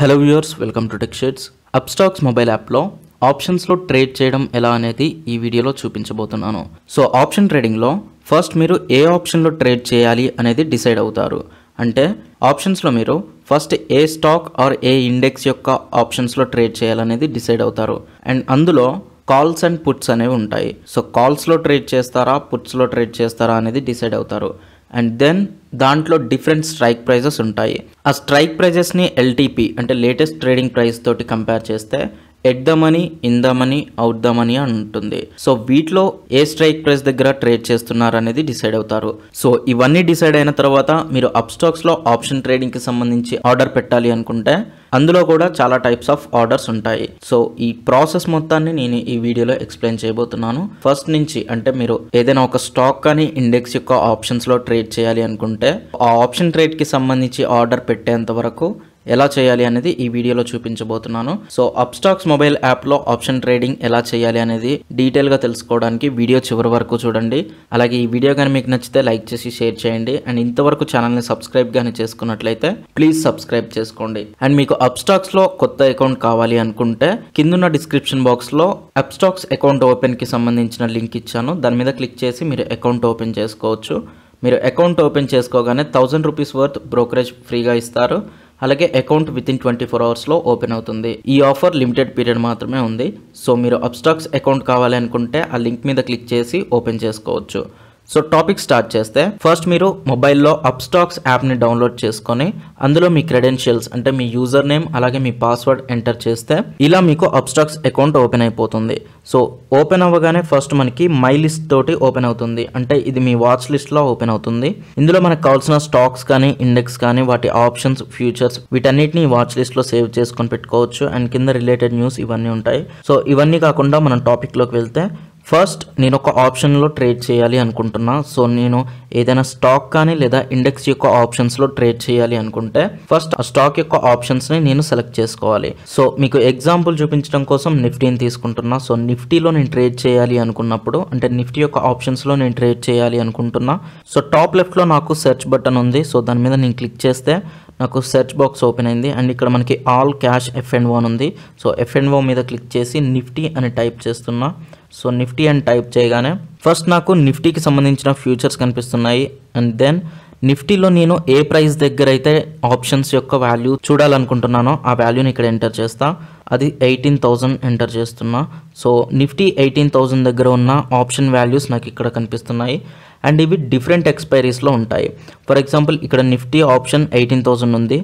hello viewers welcome to tech shades Upstox mobile యాప్లో ఆప్షన్స్లో trade చేయడం ఎలా అనేది ఈ వీడియోలో చూపించబోతున్నాను సో ఆప్షన్ ట్రేడింగ్లో ఫస్ట్ మీరు ఏ ఆప్షన్లో ట్రేడ్ చేయాలి అనేది డిసైడ్ అవుతారు అంటే ఆప్షన్స్లో మీరు first a stock or a index యొక్క ఆప్షన్స్లో ట్రేడ్ చేయాలనేది డిసైడ్ అవుతారు అండ్ అందులో కాల్స్ అండ్ పుట్స్ అనేవి ఉంటాయి సో కాల్స్లో ట్రేడ్ చేస్తారా పుట్స్లో ట్రేడ్ చేస్తారా అనేది డిసైడ్ అవుతారు అండ్ దెన్ దాంట్లో డిఫరెంట్ స్ట్రైక్ ప్రైజెస్ ఉంటాయి ఆ స్ట్రైక్ ప్రైజెస్ని ఎల్టీపీ అంటే లేటెస్ట్ ట్రేడింగ్ ప్రైస్ తోటి కంపేర్ చేస్తే at the money in the money out the money అని ఉంటుంది సో వీటిలో ఏ స్ట్రైక్ ప్రైస్ దగ్గర ట్రేడ్ చేస్తున్నారు అనేది డిసైడ్ అవుతారు సో ఇవన్నీ డిసైడ్ అయిన తర్వాత మీరు అప్ స్టాక్స్ లో ఆప్షన్ ట్రేడింగ్ కి సంబంధించి ఆర్డర్ పెట్టాలి అనుకుంటే అందులో కూడా చాలా టైప్స్ ఆఫ్ ఆర్డర్స్ ఉంటాయి సో ఈ ప్రాసెస్ మొత్తాన్ని నేను ఈ వీడియోలో ఎక్స్ప్లెయిన్ చేయబోతున్నాను ఫస్ట్ నుంచి అంటే మీరు ఏదైనా ఒక స్టాక్ కానీ ఇండెక్స్ యొక్క ఆప్షన్స్ లో ట్రేడ్ చేయాలి అనుకుంటే ఆ ఆప్షన్ ట్రేడ్ కి సంబంధించి ఆర్డర్ పెట్టేంత వరకు ఎలా చేయాలి అనేది ఈ వీడియోలో చూపించబోతున్నాను సో అప్స్టాక్స్ మొబైల్ యాప్లో ఆప్షన్ ట్రేడింగ్ ఎలా చేయాలి అనేది డీటెయిల్గా తెలుసుకోవడానికి వీడియో చివరి వరకు చూడండి అలాగే ఈ వీడియో కానీ మీకు నచ్చితే లైక్ చేసి షేర్ చేయండి అండ్ ఇంతవరకు ఛానల్ని సబ్స్క్రైబ్ కానీ చేసుకున్నట్లయితే ప్లీజ్ సబ్స్క్రైబ్ చేసుకోండి అండ్ మీకు అప్స్టాక్స్లో కొత్త అకౌంట్ కావాలి అనుకుంటే కిందున్న డిస్క్రిప్షన్ బాక్స్లో అప్స్టాక్స్ అకౌంట్ ఓపెన్కి సంబంధించిన లింక్ ఇచ్చాను దాని మీద క్లిక్ చేసి మీరు అకౌంట్ ఓపెన్ చేసుకోవచ్చు మీరు అకౌంట్ ఓపెన్ చేసుకోగానే థౌజండ్ రూపీస్ వర్త్ బ్రోకరేజ్ ఫ్రీగా ఇస్తారు అలాగే account within twenty four అవర్స్లో ఓపెన్ అవుతుంది ఈ ఆఫర్ లిమిటెడ్ పీరియడ్ మాత్రమే ఉంది సో మీరు అబ్స్టాక్స్ అకౌంట్ కావాలి అనుకుంటే ఆ లింక్ మీద క్లిక్ చేసి ఓపెన్ చేసుకోవచ్చు సో టాపిక్ స్టార్ట్ చేస్తే ఫస్ట్ మీరు మొబైల్లో అప్స్టాక్స్ యాప్ని డౌన్లోడ్ చేసుకొని అందులో మీ క్రెడెన్షియల్స్ అంటే మీ యూజర్ నేమ్ అలాగే మీ పాస్వర్డ్ ఎంటర్ చేస్తే ఇలా మీకు అప్స్టాక్స్ అకౌంట్ ఓపెన్ అయిపోతుంది సో ఓపెన్ అవ్వగానే ఫస్ట్ మనకి మై లిస్ట్ తోటి ఓపెన్ అవుతుంది అంటే ఇది మీ వాచ్ లిస్ట్లో ఓపెన్ అవుతుంది ఇందులో మనకు కావాల్సిన స్టాక్స్ కానీ ఇండెక్స్ కానీ వాటి ఆప్షన్స్ ఫ్యూచర్స్ వీటన్నిటిని వాచ్ లిస్ట్లో సేవ్ చేసుకొని పెట్టుకోవచ్చు అండ్ కింద రిలేటెడ్ న్యూస్ ఇవన్నీ ఉంటాయి సో ఇవన్నీ కాకుండా మనం టాపిక్లోకి వెళ్తే ఫస్ట్ నేను ఒక ఆప్షన్లో ట్రేడ్ చేయాలి అనుకుంటున్నా సో నేను ఏదైనా స్టాక్ కానీ లేదా ఇండెక్స్ యొక్క ఆప్షన్స్లో ట్రేడ్ చేయాలి అనుకుంటే ఫస్ట్ ఆ స్టాక్ యొక్క ఆప్షన్స్ని నేను సెలెక్ట్ చేసుకోవాలి సో మీకు ఎగ్జాంపుల్ చూపించడం కోసం నిఫ్టీని తీసుకుంటున్నా సో నిఫ్టీలో నేను ట్రేడ్ చేయాలి అనుకున్నప్పుడు అంటే నిఫ్టీ యొక్క ఆప్షన్స్లో నేను ట్రేడ్ చేయాలి అనుకుంటున్నా సో టాప్ లెఫ్ట్లో నాకు సెర్చ్ బటన్ ఉంది సో దాని మీద నేను క్లిక్ చేస్తే నాకు సెర్చ్ బాక్స్ ఓపెన్ అయింది అండ్ ఇక్కడ మనకి all cash F and O ఉంది సో ఎఫ్ అండ్ ఓ మీద క్లిక్ చేసి నిఫ్టీ అని టైప్ చేస్తున్నా సో నిఫ్టీ అని టైప్ చేయగానే ఫస్ట్ నాకు నిఫ్టీకి సంబంధించిన ఫ్యూచర్స్ కనిపిస్తున్నాయి అండ్ దెన్ నిఫ్టీలో నేను ఏ ప్రైస్ దగ్గర అయితే ఆప్షన్స్ యొక్క వాల్యూ చూడాలనుకుంటున్నానో ఆ వాల్యూని ఇక్కడ ఎంటర్ చేస్తా అది ఎయిటీన్ థౌజండ్ ఎంటర్ చేస్తున్నా సో నిఫ్టీ ఎయిటీన్ థౌజండ్ దగ్గర ఉన్న ఆప్షన్ వాల్యూస్ నాకు ఇక్కడ కనిపిస్తున్నాయి అండ్ ఇవి డిఫరెంట్ ఎక్స్పైరీస్లో ఉంటాయి ఫర్ ఎగ్జాంపుల్ ఇక్కడ నిఫ్టీ ఆప్షన్ ఎయిటీన్ థౌజండ్ ఉంది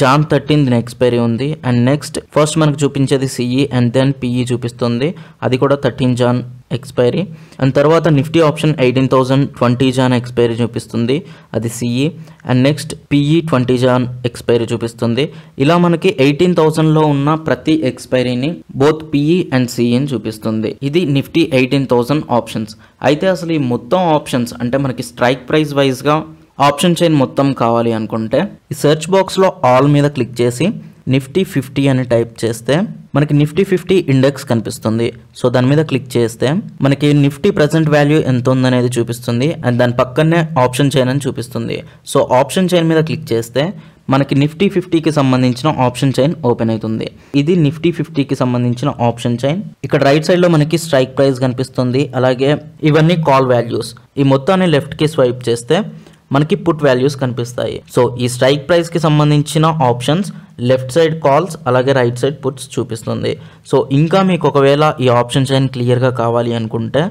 జాన్ థర్టీన్త్ ఎక్స్పైరీ ఉంది అండ్ నెక్స్ట్ ఫస్ట్ మనకు చూపించేది సిఈ అండ్ దెన్ పిఈ చూపిస్తుంది అది కూడా థర్టీన్ జాన్ ఎక్స్పైరీ అండ్ తర్వాత Nifty option eighteen thousand twenty Jan expiry చూపిస్తుంది అది CE and next PE twenty Jan expiry చూపిస్తుంది ఇలా మనకి ఎయిటీన్ థౌజండ్లో ఉన్న ప్రతి ఎక్స్పైరీని బోత్ పిఈ అండ్ సిఈని చూపిస్తుంది ఇది నిఫ్టీ ఎయిటీన్ థౌజండ్ ఆప్షన్స్ అయితే అసలు ఈ మొత్తం ఆప్షన్స్ అంటే మనకి స్ట్రైక్ ప్రైస్ వైజ్గా ఆప్షన్ చైన్ మొత్తం కావాలి అనుకుంటే ఈ సెర్చ్ బాక్స్లో ఆల్ మీద క్లిక్ చేసి నిఫ్టీ ఫిఫ్టీ అని టైప్ చేస్తే మనకి నిఫ్టీ ఫిఫ్టీ ఇండెక్స్ కనిపిస్తుంది సో దాని మీద క్లిక్ చేస్తే మనకి నిఫ్టీ ప్రజెంట్ వాల్యూ ఎంత ఉందనేది చూపిస్తుంది అండ్ దాని పక్కనే ఆప్షన్ చైన్ అని చూపిస్తుంది సో ఆప్షన్ చైన్ మీద క్లిక్ చేస్తే మనకి నిఫ్టీ ఫిఫ్టీకి సంబంధించిన ఆప్షన్ చైన్ ఓపెన్ అవుతుంది ఇది నిఫ్టీ ఫిఫ్టీకి సంబంధించిన ఆప్షన్ చైన్ ఇక్కడ రైట్ సైడ్లో మనకి స్ట్రైక్ ప్రైస్ కనిపిస్తుంది అలాగే ఇవన్నీ కాల్ వాల్యూస్ ఈ మొత్తాన్ని లెఫ్ట్కి స్వైప్ చేస్తే మనకి పుట్ వాల్యూస్ కనిపిస్తాయి సో ఈ స్ట్రైక్ ప్రైస్కి సంబంధించిన ఆప్షన్స్ లెఫ్ట్ సైడ్ కాల్స్ అలాగే రైట్ సైడ్ పుట్స్ చూపిస్తుంది సో ఇంకా మీకు ఒకవేళ ఈ ఆప్షన్స్ చైన్ క్లియర్గా కావాలి అనుకుంటే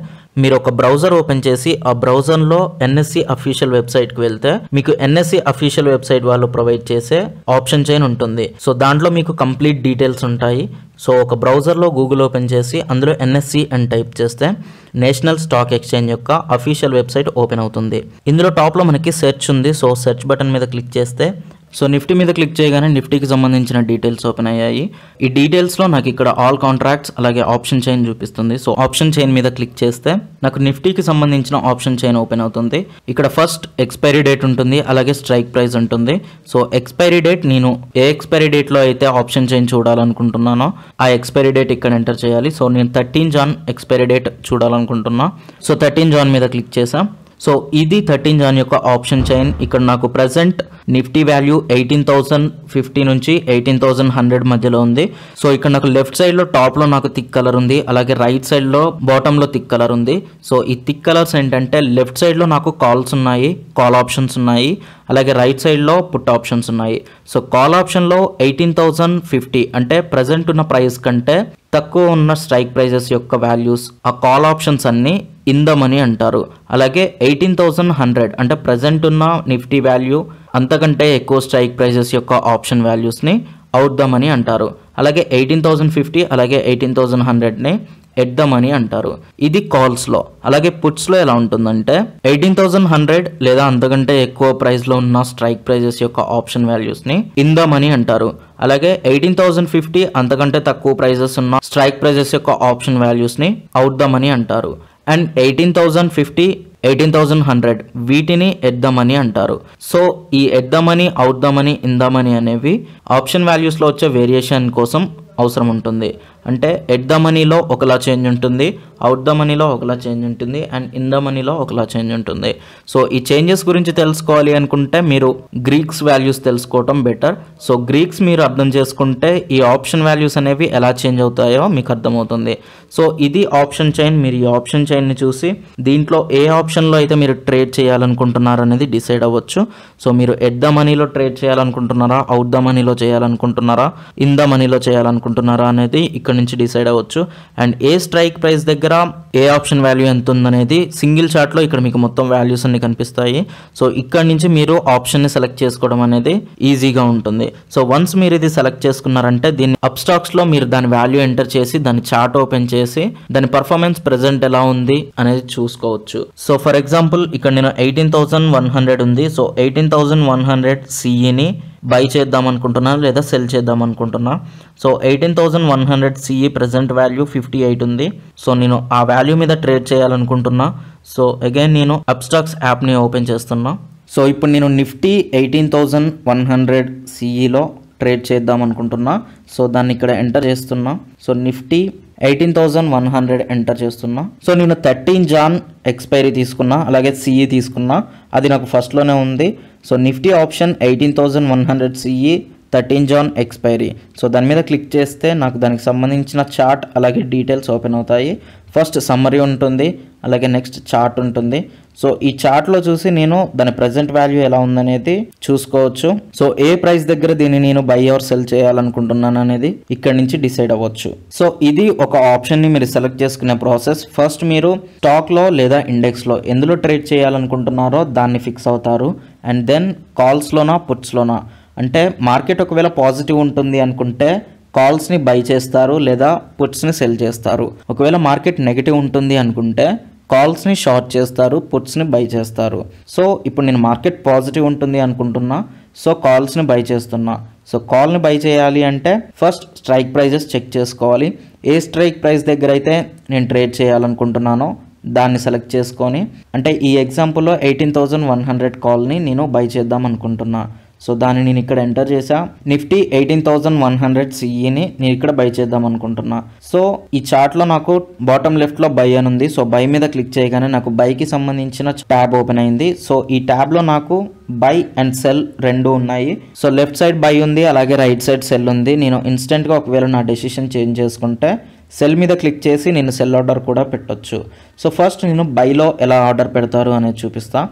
మీరు ఒక బ్రౌజర్ ఓపెన్ చేసి ఆ లో ఎన్ఎస్సి అఫీషియల్ వెబ్సైట్కి వెళ్తే మీకు ఎన్ఎస్సి అఫీషియల్ వెబ్సైట్ వాళ్ళు ప్రొవైడ్ చేసే ఆప్షన్ చైన్ ఉంటుంది సో దాంట్లో మీకు కంప్లీట్ డీటెయిల్స్ ఉంటాయి సో ఒక బ్రౌజర్లో గూగుల్ ఓపెన్ చేసి అందులో ఎన్ఎస్సి అని టైప్ చేస్తే నేషనల్ స్టాక్ ఎక్స్చేంజ్ యొక్క అఫీషియల్ వెబ్సైట్ ఓపెన్ అవుతుంది ఇందులో టాప్లో మనకి సెర్చ్ ఉంది సో సెర్చ్ బటన్ మీద క్లిక్ చేస్తే సో నిఫ్టీ మీద క్లిక్ చేయగానే నిఫ్టీకి సంబంధించిన డీటెయిల్స్ ఓపెన్ అయ్యాయి ఈ డీటెయిల్స్లో నాకు ఇక్కడ ఆల్ కాంట్రాక్ట్స్ అలాగే ఆప్షన్ చైన్ చూపిస్తుంది సో ఆప్షన్ చైన్ మీద క్లిక్ చేస్తే నాకు నిఫ్టీకి సంబంధించిన ఆప్షన్ చైన్ ఓపెన్ అవుతుంది ఇక్కడ ఫస్ట్ ఎక్స్పైరీ డేట్ ఉంటుంది అలాగే స్ట్రైక్ ప్రైస్ ఉంటుంది సో ఎక్స్పైరీ డేట్ నేను ఏ ఎక్స్పైరీ డేట్లో అయితే ఆప్షన్ చైన్ చూడాలనుకుంటున్నానో ఆ ఎక్స్పైరీ డేట్ ఇక్కడ ఎంటర్ చేయాలి సో నేను థర్టీన్ జాన్ ఎక్స్పైరీ డేట్ చూడాలనుకుంటున్నా సో థర్టీన్ జాన్ మీద క్లిక్ చేసాం సో ఇది థర్టీన్ జాన్ యొక్క ఆప్షన్ చైన్ ఇక్కడ నాకు present Nifty value eighteen thousand fifty నుంచి ఎయిటీన్ థౌసండ్ హండ్రెడ్ మధ్యలో ఉంది సో ఇక్కడ నాకు లెఫ్ట్ సైడ్లో టాప్లో నాకు థిక్ కలర్ ఉంది అలాగే రైట్ సైడ్లో బాటంలో థిక్ కలర్ ఉంది సో ఈ థిక్ కలర్స్ ఏంటంటే లెఫ్ట్ సైడ్లో నాకు కాల్స్ ఉన్నాయి కాల్ ఆప్షన్స్ ఉన్నాయి అలాగే రైట్ సైడ్లో పుట్ ఆప్షన్స్ ఉన్నాయి సో కాల్ ఆప్షన్లో ఎయిటీన్ థౌసండ్ ఫిఫ్టీ అంటే ప్రజెంట్ ఉన్న ప్రైస్ కంటే తక్కువ ఉన్న స్ట్రైక్ ప్రైజెస్ యొక్క వాల్యూస్ ఆ కాల్ ఆప్షన్స్ అన్ని ఇందమని అంటారు అలాగే ఎయిటీన్ థౌసండ్ హండ్రెడ్ అంటే ప్రజెంట్ ఉన్న నిఫ్టీ వాల్యూ అంతకంటే ఎక్కువ స్ట్రైక్ ప్రైజెస్ యొక్క ఆప్షన్ వాల్యూస్ని అవుట్దమని అంటారు అలాగే ఎయిటీన్ థౌసండ్ ఫిఫ్టీ అలాగే ఎయిటీన్ థౌసండ్ హండ్రెడ్ని ఎడ్దమని అంటారు ఇది కాల్స్లో అలాగే పుట్స్లో ఎలా ఉంటుందంటే ఎయిటీన్ థౌసండ్ హండ్రెడ్ లేదా అంతకంటే ఎక్కువ ప్రైస్లో ఉన్న స్ట్రైక్ ప్రైజెస్ యొక్క ఆప్షన్ వాల్యూస్ని మనీ అంటారు అలాగే ఎయిటీన్ థౌసండ్ ఫిఫ్టీ అంతకంటే తక్కువ ప్రైజెస్ ఉన్న స్ట్రైక్ ప్రైజెస్ యొక్క ఆప్షన్ వాల్యూస్ని అవుట్దమని అంటారు and eighteen thousand fifty eighteen thousand hundred వీటిని ఎద్దామని అంటారు సో ఈ ఎద్దామని అవుద్దామని ఇందామని ఇన్ అనేవి ఆప్షన్ వాల్యూస్లో వచ్చే వేరియేషన్ కోసం అవసరం ఉంటుంది అంటే ఎట్ ద మనీలో ఒకలా చేంజ్ ఉంటుంది అవుట్ ద మనీలో ఒకలా చేంజ్ ఉంటుంది అండ్ ఇన్ ద మనీలో ఒకలా చేంజ్ ఉంటుంది సో ఈ చేంజెస్ గురించి తెలుసుకోవాలి అనుకుంటే మీరు గ్రీక్స్ వాల్యూస్ తెలుసుకోవటం బెటర్ సో గ్రీక్స్ మీరు అర్థం చేసుకుంటే ఈ ఆప్షన్ వాల్యూస్ అనేవి ఎలా చేంజ్ అవుతాయో మీకు అర్థమవుతుంది సో ఇది ఆప్షన్ చైన్ మీరు ఈ ఆప్షన్ చైన్ని చూసి దీంట్లో ఏ ఆప్షన్లో అయితే మీరు ట్రేడ్ చేయాలనుకుంటున్నారు అనేది డిసైడ్ అవ్వచ్చు సో మీరు ఎట్ ద మనీలో ట్రేడ్ చేయాలనుకుంటున్నారా అవుట్ ద మనీలో చేయాలనుకుంటున్నారా ఇన్ ద మనీలో చేయాలనుకుంటున్నారా అనేది ఇక్కడ ఇక్కడ నుంచి డిసైడ్ అవ్వచ్చు అండ్ ఏ స్ట్రైక్ ప్రైస్ దగ్గర ఏ ఆప్షన్ వాల్యూ ఎంత ఉందనేది సింగిల్ చార్ట్లో ఇక్కడ మీకు మొత్తం వాల్యూస్ అన్ని కనిపిస్తాయి సో ఇక్కడ నుంచి మీరు ఆప్షన్ని సెలెక్ట్ చేసుకోవడం అనేది ఈజీగా ఉంటుంది సో వన్స్ మీరు ఇది సెలెక్ట్ చేసుకున్నారంటే దీన్ని అప్ స్టాక్స్లో మీరు దాని వాల్యూ ఎంటర్ చేసి దాని చార్ట్ ఓపెన్ చేసి దాని పర్ఫార్మెన్స్ ప్రెసెంట్ ఎలా ఉంది అనేది చూసుకోవచ్చు సో ఫర్ ఎగ్జాంపుల్ ఇక్కడ నేను ఎయిటీన్ థౌసండ్ వన్ హండ్రెడ్ ఉంది so eighteen thousand one hundred సిఈని e బై చేద్దాం అనుకుంటున్నా లేదా సెల్ చేద్దాం అనుకుంటున్నా so eighteen thousand one hundred CE present value fifty eight ఉంది సో నేను ఆ వాల్యూ మీద ట్రేడ్ చేయాలనుకుంటున్నా సో అగైన్ నేను అబ్స్టాక్స్ యాప్ని ఓపెన్ చేస్తున్నా సో ఇప్పుడు నేను Nifty eighteen thousand one hundred సిఈలో ట్రేడ్ చేద్దాం అనుకుంటున్నా సో దాన్ని ఇక్కడ ఎంటర్ చేస్తున్నా so Nifty eighteen thousand one hundred enter చేస్తున్నా సో నేను థర్టీన్ జాన్ ఎక్స్పైరీ తీసుకున్నా అలాగే సిఈ e తీసుకున్నా అది నాకు ఫస్ట్లోనే ఉంది so Nifty option eighteen thousand one hundred CE thirteen Jan expiry so దాని మీద క్లిక్ చేస్తే నాకు దానికి సంబంధించిన చార్ట్ అలాగే డీటెయిల్స్ ఓపెన్ అవుతాయి ఫస్ట్ సమ్మరీ ఉంటుంది అలాగే నెక్స్ట్ చార్ట్ ఉంటుంది సో ఈ చార్ట్లో చూసి నేను దాని ప్రజెంట్ వాల్యూ ఎలా ఉందనేది చూసుకోవచ్చు సో ఏ ప్రైస్ దగ్గర దీన్ని నేను బై ఆర్ సెల్ చేయాలనుకుంటున్నాను అనేది ఇక్కడ నుంచి డిసైడ్ అవ్వచ్చు సో ఇది ఒక ఆప్షన్ని మీరు సెలెక్ట్ చేసుకునే ప్రాసెస్ ఫస్ట్ మీరు స్టాక్లో లేదా ఇండెక్స్లో ఎందులో ట్రేడ్ చేయాలనుకుంటున్నారో దాన్ని ఫిక్స్ అవుతారు అండ్ దెన్ కాల్స్లోనా పుట్స్లోనా అంటే మార్కెట్ ఒకవేళ పాజిటివ్ ఉంటుంది అనుకుంటే కాల్స్ని బై చేస్తారు లేదా పుట్స్ని సెల్ చేస్తారు ఒకవేళ మార్కెట్ నెగిటివ్ ఉంటుంది అనుకుంటే కాల్స్ని షార్ట్ చేస్తారు పుట్స్ని బై చేస్తారు సో ఇప్పుడు నేను మార్కెట్ పాజిటివ్ ఉంటుంది అనుకుంటున్నా సో కాల్స్ని బై చేస్తున్నా సో కాల్ని బై చేయాలి అంటే ఫస్ట్ స్ట్రైక్ ప్రైజెస్ చెక్ చేసుకోవాలి ఏ స్ట్రైక్ ప్రైస్ దగ్గర అయితే నేను ట్రేడ్ చేయాలనుకుంటున్నానో దాన్ని సెలెక్ట్ చేసుకొని అంటే ఈ ఎగ్జాంపుల్లో ఎయిటీన్ థౌజండ్ వన్ హండ్రెడ్ కాల్ని నేను బై చేద్దాం అనుకుంటున్నా సో దాన్ని నేను ఇక్కడ ఎంటర్ చేసా Nifty eighteen thousand one hundred సిఈని నేను ఇక్కడ బై చేద్దాం అనుకుంటున్నా సో ఈ చార్ట్లో నాకు బాటమ్ లెఫ్ట్లో బై అని ఉంది సో బై మీద క్లిక్ చేయగానే నాకు బైకి సంబంధించిన ట్యాబ్ ఓపెన్ అయింది సో ఈ ట్యాబ్లో నాకు బై అండ్ సెల్ రెండు ఉన్నాయి సో లెఫ్ట్ సైడ్ బై ఉంది అలాగే రైట్ సైడ్ సెల్ ఉంది నేను ఇన్స్టెంట్గా ఒకవేళ నా డెసిషన్ చేంజ్ చేసుకుంటే సెల్ మీద క్లిక్ చేసి నేను సెల్ ఆర్డర్ కూడా పెట్టొచ్చు సో ఫస్ట్ నేను బైలో ఎలా ఆర్డర్ పెడతారు అనేది చూపిస్తాను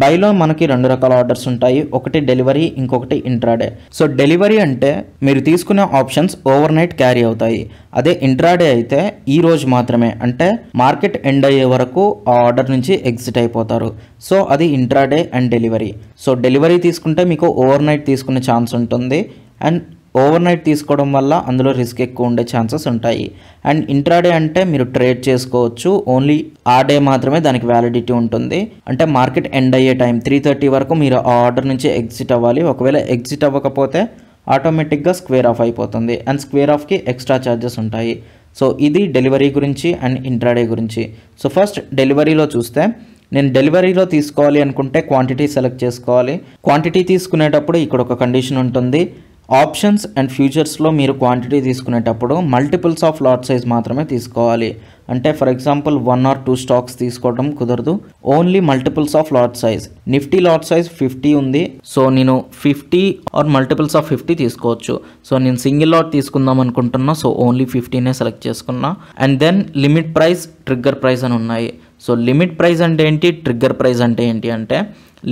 బైలో మనకి రెండు రకాల ఆర్డర్స్ ఉంటాయి ఒకటి డెలివరీ ఇంకొకటి ఇంట్రాడే సో డెలివరీ అంటే మీరు తీసుకునే ఆప్షన్స్ ఓవర్ నైట్ క్యారీ అవుతాయి అదే ఇంట్రాడే అయితే ఈ రోజు మాత్రమే అంటే మార్కెట్ ఎండ్ అయ్యే వరకు ఆ ఆర్డర్ నుంచి ఎగ్జిట్ అయిపోతారు సో అది intraday and delivery so delivery తీసుకుంటే మీకు ఓవర్ నైట్ తీసుకునే ఛాన్స్ ఉంటుంది అండ్ ఓవర్ నైట్ తీసుకోవడం వల్ల అందులో రిస్క్ ఎక్కువ ఉండే ఛాన్సెస్ ఉంటాయి అండ్ ఇంట్రాడే అంటే మీరు ట్రేడ్ చేసుకోవచ్చు ఓన్లీ ఆ డే మాత్రమే దానికి వ్యాలిడిటీ ఉంటుంది అంటే మార్కెట్ ఎండ్ అయ్యే టైం త్రీ థర్టీ వరకు మీరు ఆ ఆర్డర్ నుంచి ఎగ్జిట్ అవ్వాలి ఒకవేళ ఎగ్జిట్ అవ్వకపోతే ఆటోమేటిక్గా స్క్వేర్ ఆఫ్ అయిపోతుంది అండ్ స్క్వేర్ ఆఫ్కి ఎక్స్ట్రా ఛార్జెస్ ఉంటాయి సో ఇది డెలివరీ గురించి అండ్ ఇంట్రాడే గురించి సో ఫస్ట్ డెలివరీలో చూస్తే నేను డెలివరీలో తీసుకోవాలి అనుకుంటే క్వాంటిటీ సెలెక్ట్ చేసుకోవాలి క్వాంటిటీ తీసుకునేటప్పుడు ఇక్కడ ఒక కండిషన్ ఉంటుంది ఆప్షన్స్ అండ్ ఫ్యూచర్స్లో మీరు క్వాంటిటీ తీసుకునేటప్పుడు మల్టిపుల్స్ ఆఫ్ లాట్ సైజ్ మాత్రమే తీసుకోవాలి అంటే for example one or two stocks తీసుకోవడం కుదరదు only multiples of lot size Nifty lot size fifty ఉంది సో నేను fifty or multiples of fifty తీసుకోవచ్చు సో నేను సింగిల్ లాట్ తీసుకుందాం అనుకుంటున్నా సో ఓన్లీ ఫిఫ్టీనే సెలెక్ట్ చేసుకున్నా and then limit price trigger price అని ఉన్నాయి సో లిమిట్ ప్రైస్ అంటే ఏంటి ట్రిగ్గర్ ప్రైజ్ అంటే ఏంటి అంటే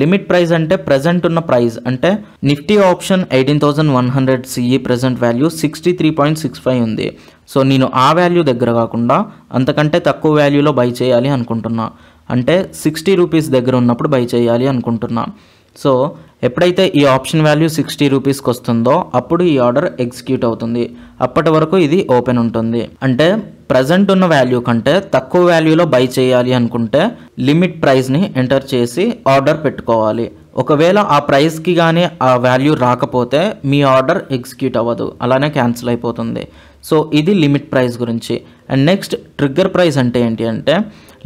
లిమిట్ ప్రైస్ అంటే ప్రజెంట్ ఉన్న ప్రైజ్ అంటే Nifty option eighteen thousand one hundred CE present value sixty three point six five ఉంది సో నేను ఆ వాల్యూ దగ్గర కాకుండా అంతకంటే తక్కువ వాల్యూలో బై చేయాలి అనుకుంటున్నా అంటే సిక్స్టీ రూపీస్ దగ్గర ఉన్నప్పుడు బై చేయాలి అనుకుంటున్నా సో ఎప్పుడైతే ఈ ఆప్షన్ వాల్యూ సిక్స్టీ రూపీస్కి వస్తుందో అప్పుడు ఈ ఆర్డర్ ఎగ్జిక్యూట్ అవుతుంది అప్పటి వరకు ఇది ఓపెన్ ఉంటుంది అంటే ప్రజెంట్ ఉన్న వాల్యూ కంటే తక్కువ వాల్యూలో బై చేయాలి అనుకుంటే లిమిట్ ప్రైస్ని ఎంటర్ చేసి ఆర్డర్ పెట్టుకోవాలి ఒకవేళ ఆ ప్రైస్కి కానీ ఆ వాల్యూ రాకపోతే మీ ఆర్డర్ ఎగ్జిక్యూట్ అవ్వదు అలానే క్యాన్సిల్ అయిపోతుంది సో ఇది లిమిట్ ప్రైస్ గురించి అండ్ నెక్స్ట్ ట్రిగ్గర్ ప్రైస్ అంటే ఏంటి అంటే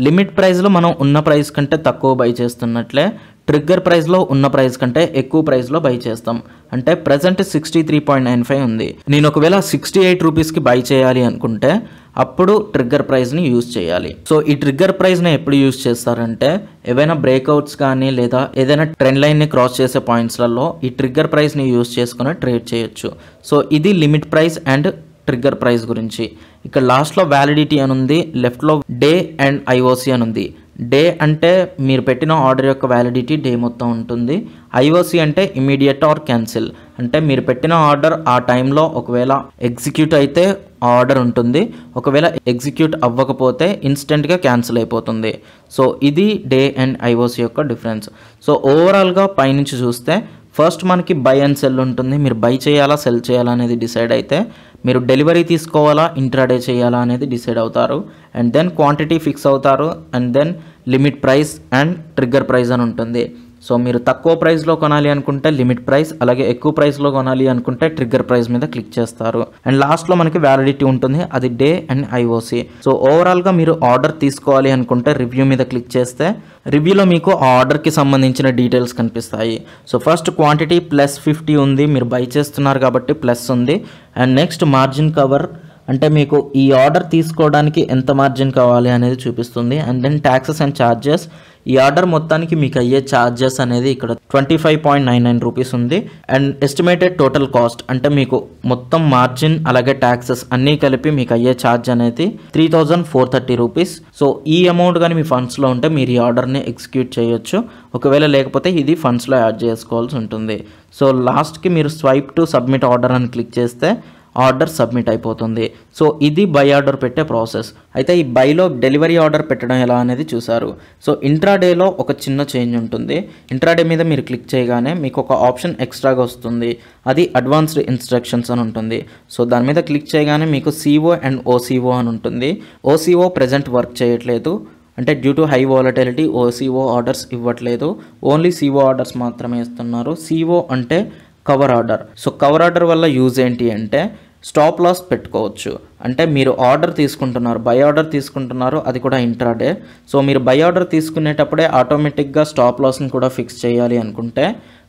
లిమిట్ ప్రైస్లో మనం ఉన్న ప్రైస్ కంటే తక్కువ బై చేస్తున్నట్లే ట్రిగ్గర్ ప్రైస్లో ఉన్న ప్రైస్ కంటే ఎక్కువ ప్రైస్లో బై చేస్తాం అంటే present sixty three point nine five ఉంది నేను ఒకవేళ సిక్స్టీ ఎయిట్ రూపీస్కి బై చేయాలి అనుకుంటే అప్పుడు ట్రిగ్గర్ ప్రైజ్ని యూజ్ చేయాలి సో ఈ ట్రిగ్గర్ ప్రైజ్ని ఎప్పుడు యూజ్ చేస్తారంటే ఏవైనా బ్రేక్అవుట్స్ కానీ లేదా ఏదైనా ట్రెండ్ లైన్ని క్రాస్ చేసే పాయింట్స్లలో ఈ ట్రిగ్గర్ ప్రైస్ని యూజ్ చేసుకుని ట్రేడ్ చేయొచ్చు సో ఇది limit price and trigger price గురించి ఇక లాస్ట్లో వ్యాలిడిటీ అని ఉంది లెఫ్ట్లో డే అండ్ ఐఓసి అని ఉంది డే అంటే మీరు పెట్టిన ఆర్డర్ యొక్క వ్యాలిడిటీ డే మొత్తం ఉంటుంది ఐఓసి అంటే ఇమీడియట్ ఆర్ క్యాన్సిల్ అంటే మీరు పెట్టిన ఆర్డర్ ఆ టైంలో ఒకవేళ ఎగ్జిక్యూట్ అయితే ఆర్డర్ ఉంటుంది ఒకవేళ ఎగ్జిక్యూట్ అవ్వకపోతే ఇన్స్టెంట్గా క్యాన్సిల్ అయిపోతుంది సో ఇది డే అండ్ ఐఓసి యొక్క డిఫరెన్స్ సో ఓవరాల్గా పైనుంచి చూస్తే ఫస్ట్ మనకి బై అండ్ సెల్ ఉంటుంది మీరు బై చేయాలా సెల్ చేయాలా అనేది డిసైడ్ అయితే మీరు డెలివరీ తీసుకోవాలా ఇంట్రాడే చేయాలా అనేది డిసైడ్ అవుతారు అండ్ దెన్ క్వాంటిటీ ఫిక్స్ అవుతారు and then limit price and trigger price అని ఉంటుంది సో మీరు తక్కువ ప్రైస్లో కొనాలి అనుకుంటే లిమిట్ ప్రైస్ అలాగే ఎక్కువ ప్రైస్లో కొనాలి అనుకుంటే ట్రిగ్గర్ ప్రైస్ మీద క్లిక్ చేస్తారు అండ్ లాస్ట్లో మనకి వ్యాలిడిటీ ఉంటుంది అది డే అండ్ ఐఓసి సో ఓవరాల్గా మీరు ఆర్డర్ తీసుకోవాలి అనుకుంటే రివ్యూ మీద క్లిక్ చేస్తే రివ్యూలో మీకు ఆ ఆర్డర్కి సంబంధించిన డీటెయిల్స్ కనిపిస్తాయి so first quantity plus fifty ఉంది మీరు బై చేస్తున్నారు కాబట్టి ప్లస్ ఉంది అండ్ నెక్స్ట్ మార్జిన్ కవర్ అంటే మీకు ఈ ఆర్డర్ తీసుకోవడానికి ఎంత మార్జిన్ కావాలి అనేది చూపిస్తుంది and then taxes and charges ఈ ఆర్డర్ మొత్తానికి మీకు అయ్యే ఛార్జెస్ అనేది ఇక్కడ twenty five point nine nine rupees ఉంది అండ్ ఎస్టిమేటెడ్ టోటల్ కాస్ట్ అంటే మీకు మొత్తం మార్జిన్ అలాగే ట్యాక్సెస్ అన్నీ కలిపి మీకు అయ్యే ఛార్జ్ అనేది three thousand four thirty rupees so ఈ అమౌంట్ కానీ మీ ఫండ్స్లో ఉంటే మీరు ఈ ఆర్డర్ని ఎగ్జిక్యూట్ చేయొచ్చు ఒకవేళ లేకపోతే ఇది ఫండ్స్లో యాడ్ చేసుకోవాల్సి ఉంటుంది సో లాస్ట్కి మీరు స్వైప్ టు సబ్మిట్ ఆర్డర్ అని క్లిక్ చేస్తే ఆర్డర్ సబ్మిట్ అయిపోతుంది సో ఇది బై ఆర్డర్ పెట్టే ప్రాసెస్ అయితే ఈ బైలో డెలివరీ ఆర్డర్ పెట్టడం ఎలా అనేది చూసారు సో ఇంట్రాడేలో ఒక చిన్న చేంజ్ ఉంటుంది ఇంట్రాడే మీద మీరు క్లిక్ చేయగానే మీకు ఒక ఆప్షన్ ఎక్స్ట్రాగా వస్తుంది అది అడ్వాన్స్డ్ ఇన్స్ట్రక్షన్స్ అని ఉంటుంది సో దాని మీద క్లిక్ చేయగానే మీకు సిఓ అండ్ ఓసీఓ అని ఉంటుంది ఓసీఓ ప్రజెంట్ వర్క్ చేయట్లేదు అంటే due to high volatility OCO orders ఇవ్వట్లేదు ఓన్లీ సిఓ ఆర్డర్స్ మాత్రమే ఇస్తున్నారు సిఓ అంటే cover order so cover order వల్ల యూజ్ ఏంటి అంటే స్టాప్ లాస్ పెట్టుకోవచ్చు అంటే మీరు ఆర్డర్ తీసుకుంటున్నారు బై ఆర్డర్ తీసుకుంటున్నారు అది కూడా ఇంట్రాడే సో మీరు బై ఆర్డర్ తీసుకునేటప్పుడే ఆటోమేటిక్గా స్టాప్ లాస్ని కూడా ఫిక్స్ చేయాలి అనుకుంటే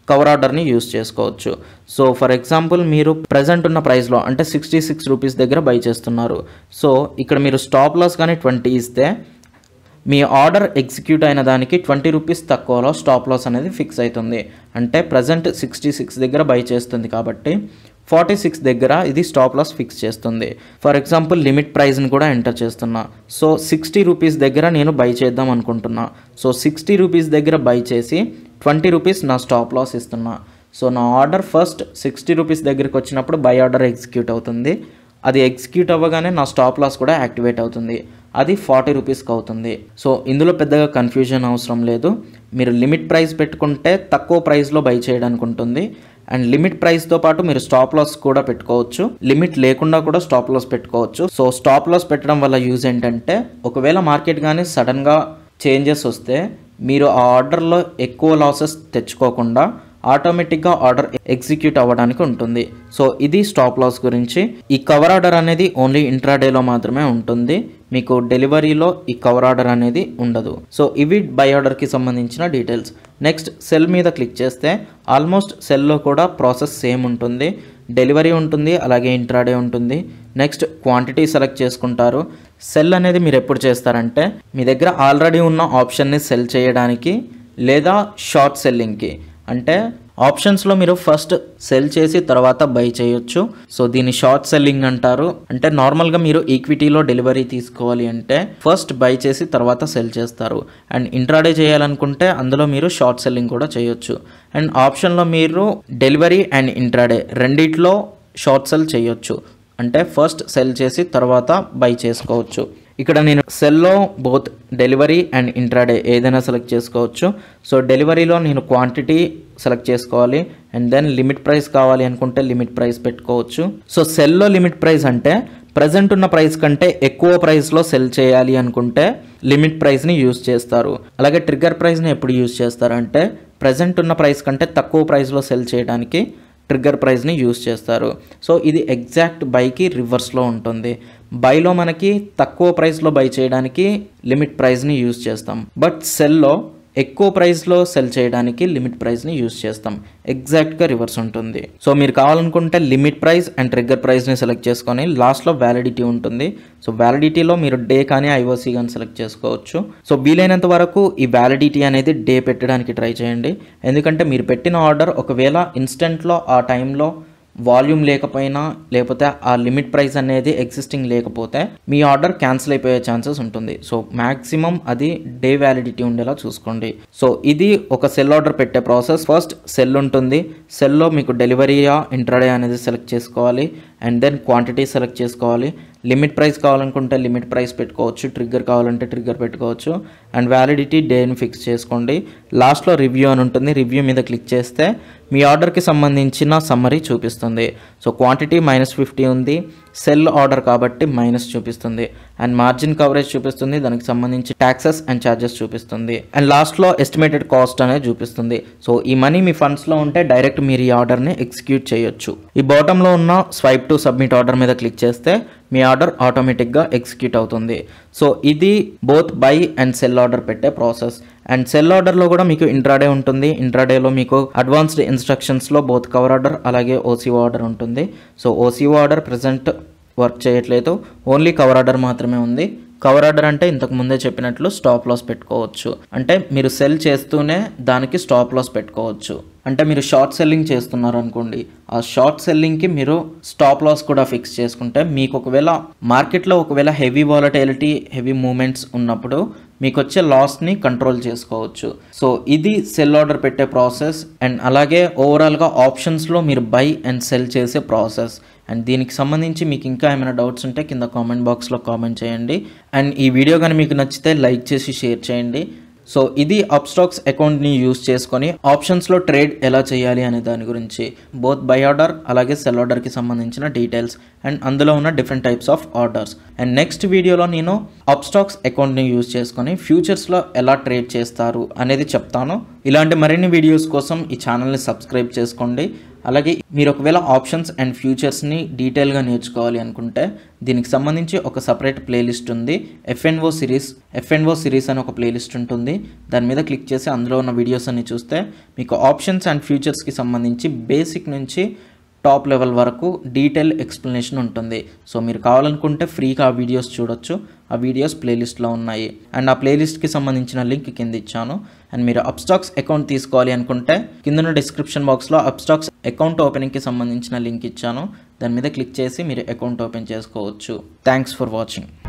కవర్ ఆర్డర్ని యూస్ చేసుకోవచ్చు సో ఫర్ ఎగ్జాంపుల్ మీరు ప్రజెంట్ ఉన్న ప్రైస్లో అంటే సిక్స్టీ సిక్స్ రూపీస్ దగ్గర బై చేస్తున్నారు సో ఇక్కడ మీరు స్టాప్ లాస్ కానీ ట్వంటీ ఇస్తే మీ ఆర్డర్ ఎగ్జిక్యూట్ అయిన దానికి ట్వంటీ రూపీస్ తక్కువలో స్టాప్ లాస్ అనేది ఫిక్స్ అవుతుంది అంటే ప్రజెంట్ సిక్స్టీ సిక్స్ దగ్గర బై చేస్తుంది కాబట్టి ఫార్టీ సిక్స్ దగ్గర ఇది స్టాప్ లాస్ ఫిక్స్ చేస్తుంది ఫర్ ఎగ్జాంపుల్ లిమిట్ ప్రైస్ని కూడా ఎంటర్ చేస్తున్నా సో సిక్స్టీ రూపీస్ దగ్గర నేను బై చేద్దాం అనుకుంటున్నా సో సిక్స్టీ రూపీస్ దగ్గర బై చేసి ట్వంటీ రూపీస్ నా స్టాప్ లాస్ ఇస్తున్నా సో నా ఆర్డర్ ఫస్ట్ సిక్స్టీ రూపీస్ దగ్గరికి వచ్చినప్పుడు బై ఆర్డర్ ఎగ్జిక్యూట్ అవుతుంది అది ఎగ్జిక్యూట్ అవ్వగానే నా స్టాప్ లాస్ కూడా యాక్టివేట్ అవుతుంది అది ఫార్టీ రూపీస్కి అవుతుంది సో ఇందులో పెద్దగా కన్ఫ్యూజన్ అవసరం లేదు మీరు లిమిట్ ప్రైస్ పెట్టుకుంటే తక్కువ ప్రైస్లో బై చేయడానికి ఉంటుంది అండ్ లిమిట్ ప్రైస్తో పాటు మీరు స్టాప్ లాస్ కూడా పెట్టుకోవచ్చు లిమిట్ లేకుండా కూడా స్టాప్ లాస్ పెట్టుకోవచ్చు సో స్టాప్ లాస్ పెట్టడం వల్ల యూజ్ ఏంటంటే ఒకవేళ మార్కెట్ కానీ సడన్గా చేంజెస్ వస్తే మీరు ఆ ఆర్డర్లో ఎక్కువ లాసెస్ తెచ్చుకోకుండా ఆటోమేటిక్గా ఆర్డర్ ఎగ్జిక్యూట్ అవ్వడానికి ఉంటుంది సో ఇది స్టాప్ లాస్ గురించి ఈ కవర్ ఆర్డర్ అనేది ఓన్లీ ఇంట్రాడేలో మాత్రమే ఉంటుంది మీకు డెలివరీలో ఈ కవర్ ఆర్డర్ అనేది ఉండదు సో ఇవి బై ఆర్డర్కి సంబంధించిన డీటెయిల్స్ నెక్స్ట్ సెల్ మీద క్లిక్ చేస్తే ఆల్మోస్ట్ సెల్లో కూడా ప్రాసెస్ సేమ్ ఉంటుంది డెలివరీ ఉంటుంది అలాగే ఇంట్రాడే ఉంటుంది నెక్స్ట్ క్వాంటిటీ సెలెక్ట్ చేసుకుంటారు సెల్ అనేది మీరు ఎప్పుడు చేస్తారంటే మీ దగ్గర ఆల్రెడీ ఉన్న ఆప్షన్ని సెల్ చేయడానికి లేదా షార్ట్ సెల్లింగ్కి అంటే ఆప్షన్స్లో మీరు ఫస్ట్ సెల్ చేసి తర్వాత బై చేయొచ్చు సో దీన్ని షార్ట్ సెల్లింగ్ అంటారు అంటే నార్మల్గా మీరు ఈక్విటీలో డెలివరీ తీసుకోవాలి అంటే ఫస్ట్ బై చేసి తర్వాత సెల్ చేస్తారు అండ్ ఇంట్రాడే చేయాలనుకుంటే అందులో మీరు షార్ట్ సెల్లింగ్ కూడా చేయొచ్చు అండ్ ఆప్షన్లో మీరు డెలివరీ అండ్ ఇంట్రాడే రెండిట్లో షార్ట్ సెల్ చేయొచ్చు అంటే ఫస్ట్ సెల్ చేసి తర్వాత బై చేసుకోవచ్చు ఇక్కడ నేను సెల్లో బోత్ డెలివరీ అండ్ ఇంట్రాడే ఏదైనా సెలెక్ట్ చేసుకోవచ్చు సో డెలివరీలో నేను క్వాంటిటీ సెలెక్ట్ చేసుకోవాలి అండ్ దెన్ లిమిట్ ప్రైస్ కావాలి అనుకుంటే లిమిట్ ప్రైస్ పెట్టుకోవచ్చు సో సెల్లో లిమిట్ ప్రైస్ అంటే ప్రజెంట్ ఉన్న ప్రైస్ కంటే ఎక్కువ ప్రైస్లో సెల్ చేయాలి అనుకుంటే లిమిట్ ప్రైస్ని యూజ్ చేస్తారు అలాగే ట్రిగ్గర్ ప్రైస్ని ఎప్పుడు యూజ్ చేస్తారంటే ప్రజెంట్ ఉన్న ప్రైస్ కంటే తక్కువ ప్రైస్లో సెల్ చేయడానికి ట్రిగ్గర్ ప్రైస్ని యూజ్ చేస్తారు సో ఇది ఎగ్జాక్ట్ బైకి రివర్స్లో ఉంటుంది బైలో మనకి తక్కువ ప్రైస్లో బై చేయడానికి లిమిట్ ప్రైస్ని యూజ్ చేస్తాం బట్ సెల్లో ఎక్కువ ప్రైస్లో సెల్ చేయడానికి లిమిట్ ప్రైస్ని యూజ్ చేస్తాం ఎగ్జాక్ట్గా రివర్స్ ఉంటుంది సో మీరు కావాలనుకుంటే లిమిట్ ప్రైస్ అండ్ ట్రిగ్గర్ ప్రైస్ని సెలెక్ట్ చేసుకొని లాస్ట్లో వ్యాలిడిటీ ఉంటుంది సో వ్యాలిడిటీలో మీరు డే కానీ ఐఓసీ కానీ సెలెక్ట్ చేసుకోవచ్చు సో వీలైనంత వరకు ఈ వ్యాలిడిటీ అనేది డే పెట్టడానికి ట్రై చేయండి ఎందుకంటే మీరు పెట్టిన ఆర్డర్ ఒకవేళ ఇన్స్టెంట్లో ఆ టైంలో వాల్యూమ్ లేకపోయినా లేకపోతే ఆ లిమిట్ ప్రైస్ అనేది ఎగ్జిస్టింగ్ లేకపోతే మీ ఆర్డర్ క్యాన్సిల్ అయిపోయే ఛాన్సెస్ ఉంటుంది సో మ్యాక్సిమం అది డే వ్యాలిడిటీ ఉండేలా చూసుకోండి సో ఇది ఒక సెల్ ఆర్డర్ పెట్టే ప్రాసెస్ ఫస్ట్ సెల్ ఉంటుంది సెల్లో మీకు డెలివరీయా ఇంట్రాడే అనేది సెలెక్ట్ చేసుకోవాలి అండ్ దెన్ క్వాంటిటీ సెలెక్ట్ చేసుకోవాలి లిమిట్ ప్రైస్ కావాలనుకుంటే లిమిట్ ప్రైస్ పెట్టుకోవచ్చు ట్రిగ్గర్ కావాలంటే ట్రిగ్గర్ పెట్టుకోవచ్చు అండ్ వ్యాలిడిటీ డేని ఫిక్స్ చేసుకోండి లాస్ట్లో రివ్యూ అని ఉంటుంది రివ్యూ మీద క్లిక్ చేస్తే మీ ఆర్డర్కి సంబంధించిన సమ్మరీ చూపిస్తుంది సో క్వాంటిటీ మైనస్ ఫిఫ్టీ ఉంది సెల్ ఆర్డర్ కాబట్టి మైనస్ చూపిస్తుంది అండ్ మార్జిన్ కవరేజ్ చూపిస్తుంది దానికి సంబంధించి ట్యాక్సెస్ అండ్ ఛార్జెస్ చూపిస్తుంది అండ్ లాస్ట్లో ఎస్టిమేటెడ్ కాస్ట్ అనేది చూపిస్తుంది సో ఈ మనీ మీ ఫండ్స్లో ఉంటే డైరెక్ట్ మీరు ఈ ఆర్డర్ని ఎగ్జిక్యూట్ చేయొచ్చు ఈ బాటంలో ఉన్న స్వైప్ టు సబ్మిట్ ఆర్డర్ మీద క్లిక్ చేస్తే మీ ఆర్డర్ ఆటోమేటిక్గా ఎగ్జిక్యూట్ అవుతుంది సో ఇది both buy and sell order పెట్టే ప్రాసెస్ అండ్ సెల్ ఆర్డర్లో కూడా మీకు ఇంట్రాడే ఉంటుంది ఇంట్రాడేలో మీకు అడ్వాన్స్డ్ ఇన్స్ట్రక్షన్స్లో బోత్ కవర్ ఆర్డర్ అలాగే ఓసీఓ ఆర్డర్ ఉంటుంది so OCO order present work చేయట్లేదు ఓన్లీ కవర్ ఆర్డర్ మాత్రమే ఉంది కవర్ ఆర్డర్ అంటే ఇంతకు ముందే చెప్పినట్లు స్టాప్ లాస్ పెట్టుకోవచ్చు అంటే మీరు సెల్ చేస్తూనే దానికి స్టాప్ లాస్ పెట్టుకోవచ్చు అంటే మీరు షార్ట్ సెల్లింగ్ చేస్తున్నారు అనుకోండి ఆ షార్ట్ సెల్లింగ్కి మీరు స్టాప్ లాస్ కూడా ఫిక్స్ చేసుకుంటే మీకు ఒకవేళ మార్కెట్లో ఒకవేళ హెవీ వాలటైలిటీ హెవీ మూమెంట్స్ ఉన్నప్పుడు మీకు వచ్చే లాస్ని కంట్రోల్ చేసుకోవచ్చు సో ఇది సెల్ ఆర్డర్ పెట్టే ప్రాసెస్ అండ్ అలాగే ఓవరాల్గా ఆప్షన్స్లో మీరు బై అండ్ సెల్ చేసే ప్రాసెస్ అండ్ దీనికి సంబంధించి మీకు ఇంకా ఏమైనా డౌట్స్ ఉంటే కింద కామెంట్ బాక్స్లో కామెంట్ చేయండి అండ్ ఈ వీడియో కానీ మీకు నచ్చితే లైక్ చేసి షేర్ చేయండి సో ఇది అప్స్టాక్స్ అకౌంట్ని యూస్ చేసుకొని ఆప్షన్స్లో ట్రేడ్ ఎలా చేయాలి అనే దాని గురించి బోత్ బై ఆర్డర్ అలాగే సెల్ ఆర్డర్కి సంబంధించిన డీటెయిల్స్ అండ్ అందులో ఉన్న different types of orders and next వీడియోలో నేను అప్స్టాక్స్ అకౌంట్ని యూస్ చేసుకొని ఫ్యూచర్స్లో ఎలా ట్రేడ్ చేస్తారు అనేది చెప్తాను ఇలాంటి మరిన్ని వీడియోస్ కోసం ఈ ఛానల్ని సబ్స్క్రైబ్ చేసుకోండి అలాగే మీరు ఒకవేళ ఆప్షన్స్ అండ్ ఫ్యూచర్స్ని డీటెయిల్గా నేర్చుకోవాలి అనుకుంటే దీనికి సంబంధించి ఒక సపరేట్ ప్లేలిస్ట్ ఉంది ఎఫ్ఎన్ఓ సిరీస్ ఎఫ్ఎన్ఓ సిరీస్ అని ఒక ప్లేలిస్ట్ ఉంటుంది దాని మీద క్లిక్ చేసి అందులో ఉన్న వీడియోస్ అన్ని చూస్తే మీకు ఆప్షన్స్ అండ్ ఫ్యూచర్స్కి సంబంధించి బేసిక్ నుంచి టాప్ లెవెల్ వరకు డీటెయిల్ ఎక్స్ప్లెనేషన్ ఉంటుంది సో మీరు కావాలనుకుంటే ఫ్రీగా ఆ వీడియోస్ చూడొచ్చు ఆ వీడియోస్ ప్లేలిస్ట్లో ఉన్నాయి అండ్ ఆ ప్లేలిస్ట్కి సంబంధించిన లింక్ కింద ఇచ్చాను అండ్ మీరు అప్స్టాక్స్ అకౌంట్ తీసుకోవాలి అనుకుంటే కిందన డిస్క్రిప్షన్ బాక్స్లో అప్స్టాక్స్ అకౌంట్ ఓపెనింగ్కి సంబంధించిన లింక్ ఇచ్చాను దాని మీద క్లిక్ చేసి మీరు అకౌంట్ ఓపెన్ చేసుకోవచ్చు థ్యాంక్స్ ఫర్ వాచింగ్